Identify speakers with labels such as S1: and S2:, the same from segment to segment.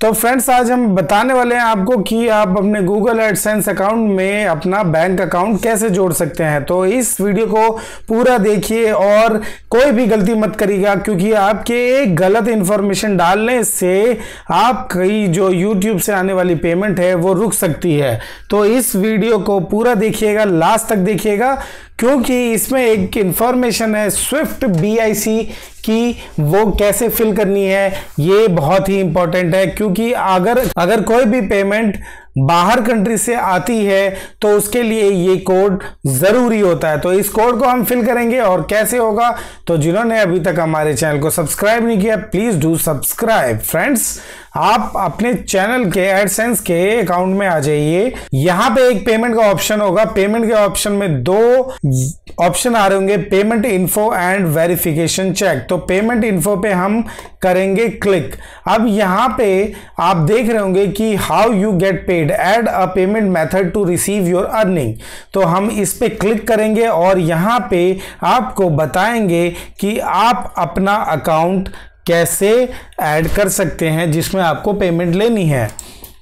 S1: तो फ्रेंड्स आज हम बताने वाले हैं आपको कि आप अपने गूगल एडसेंस अकाउंट में अपना बैंक अकाउंट कैसे जोड़ सकते हैं तो इस वीडियो को पूरा देखिए और कोई भी गलती मत करिएगा क्योंकि आपके एक गलत इन्फॉर्मेशन डालने से आपकी जो यूट्यूब से आने वाली पेमेंट है वो रुक सकती है तो इस वीडियो को पूरा देखिएगा लास्ट तक देखिएगा क्योंकि इसमें एक इंफॉर्मेशन है स्विफ्ट बी कि वो कैसे फिल करनी है ये बहुत ही इंपॉर्टेंट है क्योंकि अगर अगर कोई भी पेमेंट बाहर कंट्री से आती है तो उसके लिए ये कोड ज़रूरी होता है तो इस कोड को हम फिल करेंगे और कैसे होगा तो जिन्होंने अभी तक हमारे चैनल को सब्सक्राइब नहीं किया प्लीज़ डू सब्सक्राइब फ्रेंड्स आप अपने चैनल के एडसेंस के अकाउंट में आ जाइए यहाँ पे एक पेमेंट का ऑप्शन होगा पेमेंट के ऑप्शन में दो ऑप्शन आ रहे होंगे payment info and verification check तो पेमेंट इन्फो पे हम करेंगे क्लिक अब यहाँ पे आप देख रहे होंगे कि how you get paid paid add a payment method to receive your earning तो हम इस पर क्लिक करेंगे और यहाँ पे आपको बताएंगे कि आप अपना अकाउंट कैसे ऐड कर सकते हैं जिसमें आपको पेमेंट लेनी है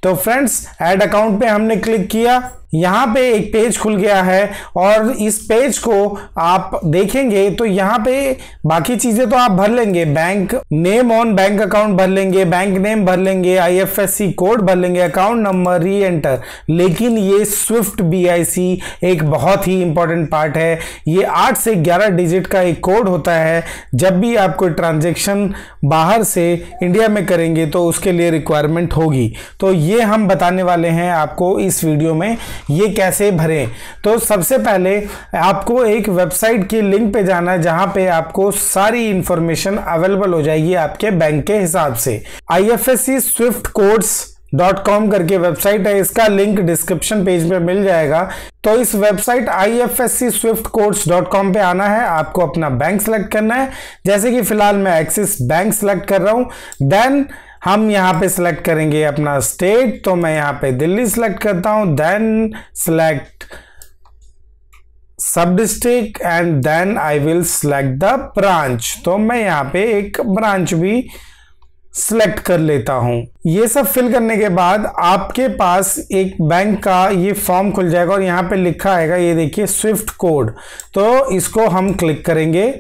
S1: तो फ्रेंड्स ऐड अकाउंट पे हमने क्लिक किया यहाँ पे एक पेज खुल गया है और इस पेज को आप देखेंगे तो यहाँ पे बाकी चीज़ें तो आप भर लेंगे bank name on bank account भर लेंगे बैंक नेम भर लेंगे आईएफएससी कोड भर लेंगे अकाउंट नंबर री एंटर लेकिन ये स्विफ्ट बीआईसी एक बहुत ही इंपॉर्टेंट पार्ट है ये आठ से ग्यारह डिजिट का एक कोड होता है जब भी आप कोई ट्रांजेक्शन बाहर से इंडिया में करेंगे तो उसके लिए रिक्वायरमेंट होगी तो ये हम बताने वाले हैं आपको इस वीडियो में ये कैसे भरें तो सबसे पहले आपको एक वेबसाइट की लिंक पे जाना है जहाँ पे आपको सारी इंफॉर्मेशन अवेलेबल हो जाएगी आपके बैंक के हिसाब से I F S C SWIFT codes dot com करके वेबसाइट है इसका लिंक डिस्क्रिप्शन पेज पे मिल जाएगा तो इस website I F S C SWIFT course dot com पर आना है आपको अपना बैंक सेलेक्ट करना है जैसे कि फिलहाल मैं एक्सिस बैंक सेलेक्ट कर रहा हूँ देन हम यहाँ पे सिलेक्ट करेंगे अपना स्टेट तो मैं यहाँ पे दिल्ली सिलेक्ट करता हूँ then select sub district and then I will select the branch तो मैं यहाँ पे एक ब्रांच भी सिलेक्ट कर लेता हूँ ये सब फिल करने के बाद आपके पास एक बैंक का ये फॉर्म खुल जाएगा और यहाँ पे लिखा आएगा ये देखिए स्विफ्ट कोड तो इसको हम क्लिक करेंगे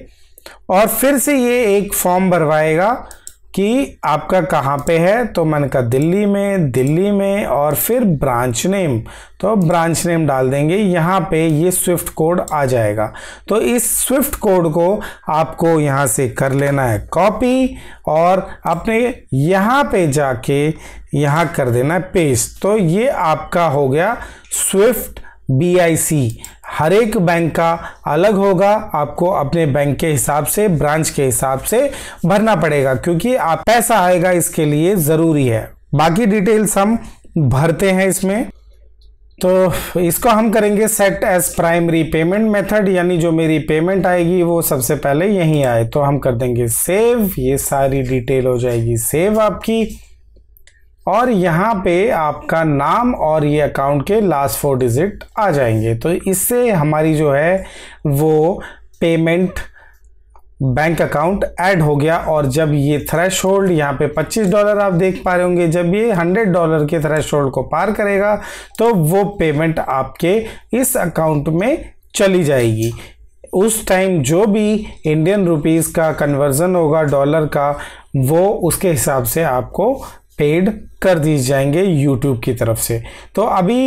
S1: और फिर से ये एक फॉर्म भरवाएगा कि आपका कहाँ पे है तो मैंने कहा दिल्ली में दिल्ली में और फिर ब्रांच नेम तो ब्रांच नेम डाल देंगे यहाँ पे ये स्विफ्ट कोड आ जाएगा तो इस स्विफ्ट कोड को आपको यहाँ से कर लेना है कॉपी और अपने यहाँ पे जाके यहाँ कर देना है पेस्ट तो ये आपका हो गया स्विफ्ट सी हर एक बैंक का अलग होगा आपको अपने बैंक के हिसाब से ब्रांच के हिसाब से भरना पड़ेगा क्योंकि आप पैसा आएगा इसके लिए ज़रूरी है बाकी डिटेल्स हम भरते हैं इसमें तो इसको हम करेंगे set as primary payment method यानी जो मेरी पेमेंट आएगी वो सबसे पहले यहीं आए तो हम कर देंगे सेव ये सारी डिटेल हो जाएगी सेव आपकी और यहाँ पे आपका नाम और ये अकाउंट के लास्ट फोर डिजिट आ जाएंगे तो इससे हमारी जो है वो पेमेंट बैंक अकाउंट ऐड हो गया और जब ये थ्रेश होल्ड यहाँ पे 25 डॉलर आप देख पा रहे होंगे जब ये 100 डॉलर के थ्रेश होल्ड को पार करेगा तो वो पेमेंट आपके इस अकाउंट में चली जाएगी उस टाइम जो भी इंडियन रुपीस का कन्वर्जन होगा डॉलर का वो उसके हिसाब से आपको पेड कर दिए जाएंगे यूट्यूब की तरफ से तो अभी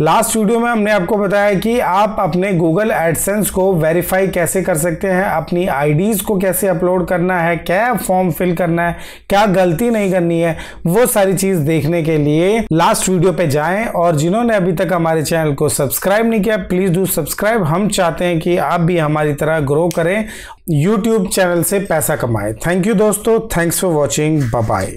S1: लास्ट वीडियो में हमने आपको बताया कि आप अपने गूगल एडसेंस को वेरीफाई कैसे कर सकते हैं अपनी आईडीज को कैसे अपलोड करना है क्या फॉर्म फिल करना है क्या गलती नहीं करनी है वो सारी चीज़ देखने के लिए लास्ट वीडियो पे जाएं और जिन्होंने अभी तक हमारे चैनल को सब्सक्राइब नहीं किया प्लीज़ डू सब्सक्राइब हम चाहते हैं कि आप भी हमारी तरह ग्रो करें यूट्यूब चैनल से पैसा कमाएं थैंक यू दोस्तों थैंक्स फॉर वॉचिंग बाय